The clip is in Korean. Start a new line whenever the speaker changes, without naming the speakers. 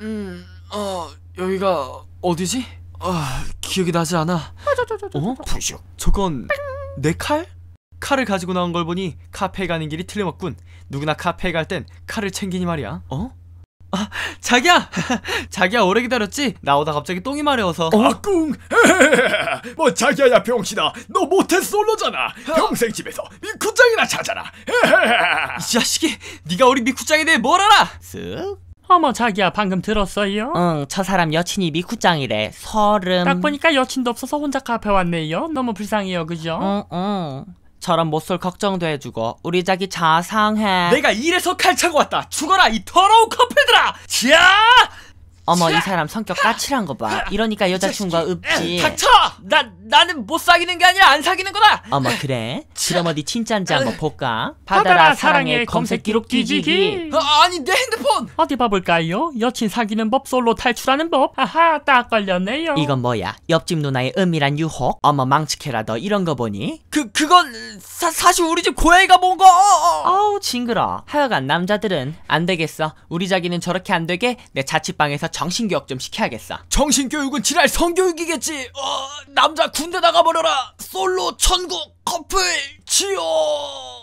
음,
어, 여기가 어디지? 아, 기억이 나지 않아. 아, 어? 부셔. 저건 내 칼? 칼을 가지고 나온 걸 보니 카페에 가는 길이 틀림없군. 누구나 카페에 갈 땐 칼을 챙기니 말이야. 어? 아, 자기야! 자기야, 오래 기다렸지? 나오다 갑자기 똥이 마려워서. 어? 아, 꿍! 뭐, 자기야야, 병신아. 너 모태 솔로잖아. 어? 평생 집에서 미쿠짱이나 자잖아. 이 자식이, 네가 우리 미쿠짱에 대해 뭘 알아? 쓱. 어머 자기야
방금 들었어요? 응 저 사람 여친이 미쿠짱이래 서름 딱 보니까 여친도 없어서 혼자 카페 왔네요 너무 불쌍해요 그죠? 응응 응. 저런 못쏠 걱정도 해주고 우리 자기 자상해 내가
이래서 칼 차고 왔다 죽어라 이 더러운 커플들아 자
어머 이 사람 성격 까칠한 거 봐. 이러니까 여자친구가 없지. 닥쳐! 나 나는 못 사귀는 게 아니라 안 사귀는 거다. 어머 그래? 그럼 어디 진짠지 한번 볼까? 받아라 사랑의 검색 기록 뒤지기. 어, 아니 내 핸드폰. 어디 봐볼까요? 여친 사귀는 법 솔로 탈출하는 법. 아하 딱 걸렸네요. 이건 뭐야? 옆집 누나의 은밀한 유혹? 어머 망치케라 너 이런 거 보니? 그건 사, 사실 우리 집 고양이가 뭔가 어. 우 징그러 하여간 남자들은 안 되겠어 우리 자기는 저렇게 안 되게 내 자취방에서 정신교육 좀 시켜야겠어
정신교육은 지랄 성교육이겠지 어, 남자 군대 나가버려라 솔로 천국 커플 지옥